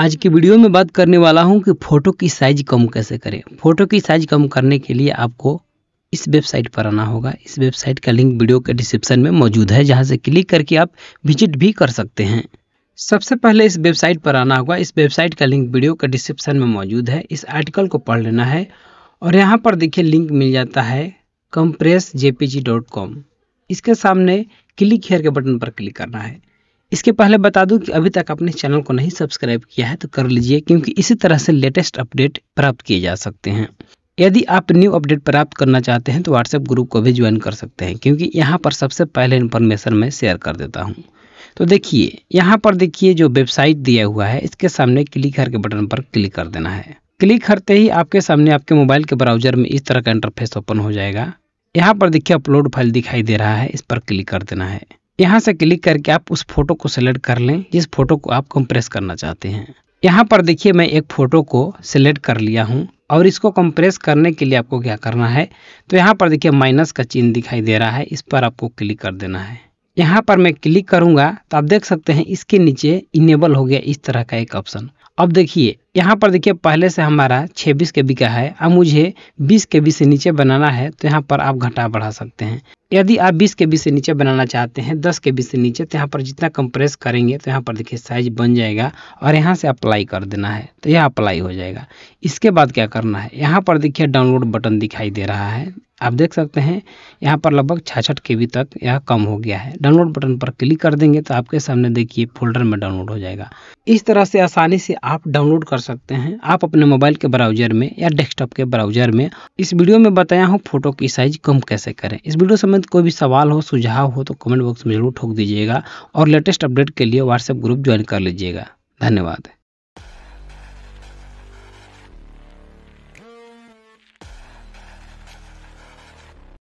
आज की वीडियो में बात करने वाला हूं कि फ़ोटो की साइज़ कम कैसे करें फ़ोटो की साइज़ कम करने के लिए आपको इस वेबसाइट पर आना होगा इस वेबसाइट का लिंक वीडियो के डिस्क्रिप्शन में मौजूद है जहां से क्लिक करके आप विजिट भी कर सकते हैं सबसे पहले इस वेबसाइट पर आना होगा इस वेबसाइट का लिंक वीडियो के डिस्क्रिप्शन में मौजूद है इस आर्टिकल को पढ़ लेना है और यहाँ पर देखिए लिंक मिल जाता है कंप्रेस इसके सामने क्लिक हेयर के बटन पर क्लिक करना है इसके पहले बता दूं कि अभी तक आपने चैनल को नहीं सब्सक्राइब किया है तो कर लीजिए क्योंकि इसी तरह से लेटेस्ट अपडेट प्राप्त किए जा सकते हैं यदि आप न्यू अपडेट प्राप्त करना चाहते हैं तो व्हाट्सएप ग्रुप को भी ज्वाइन कर सकते हैं क्योंकि यहाँ पर सबसे पहले इन्फॉर्मेशन मैं शेयर कर देता हूँ तो देखिए यहाँ पर देखिए जो वेबसाइट दिया हुआ है इसके सामने क्लिक हर के बटन पर क्लिक कर देना है क्लिक करते ही आपके सामने आपके मोबाइल के ब्राउजर में इस तरह का इंटरफेस ओपन हो जाएगा यहाँ पर देखिए अपलोड फाइल दिखाई दे रहा है इस पर क्लिक कर देना है यहाँ से क्लिक करके आप उस फोटो को सिलेक्ट कर लें जिस फोटो को आप कंप्रेस करना चाहते हैं यहाँ पर देखिए मैं एक फ़ोटो को सिलेक्ट कर लिया हूँ और इसको कंप्रेस करने के लिए आपको क्या करना है तो यहाँ पर देखिए माइनस का चिन्ह दिखाई दे रहा है इस पर आपको क्लिक कर देना है यहाँ पर मैं क्लिक करूंगा तो आप देख सकते हैं इसके नीचे इनेबल हो गया इस तरह का एक ऑप्शन अब देखिए यहाँ पर देखिए पहले से हमारा 26 के बी का है अब मुझे 20 के बी से नीचे बनाना है तो यहाँ पर आप घटा बढ़ा सकते हैं यदि आप 20 के बी से नीचे बनाना चाहते हैं 10 के बी से नीचे तो यहाँ पर जितना कंप्रेस करेंगे तो यहाँ पर देखिए साइज बन जाएगा और यहाँ से अप्लाई कर देना है तो यह अप्लाई हो जाएगा इसके बाद क्या करना है यहाँ पर देखिए डाउनलोड बटन दिखाई दे रहा है आप देख सकते हैं यहाँ पर लगभग छाछठ के तक यह कम हो गया है डाउनलोड बटन पर क्लिक कर देंगे तो आपके सामने देखिए फोल्डर में डाउनलोड हो जाएगा इस तरह से आसानी से आप डाउनलोड कर सकते हैं आप अपने मोबाइल के ब्राउजर में या डेस्कटॉप के ब्राउजर में इस वीडियो में बताया हूँ फोटो की साइज कम कैसे करें इस वीडियो समेत कोई भी सवाल हो सुझाव हो तो कमेंट बॉक्स में जरूर ठोक दीजिएगा और लेटेस्ट अपडेट के लिए व्हाट्सएप ग्रुप ज्वाइन कर लीजिएगा धन्यवाद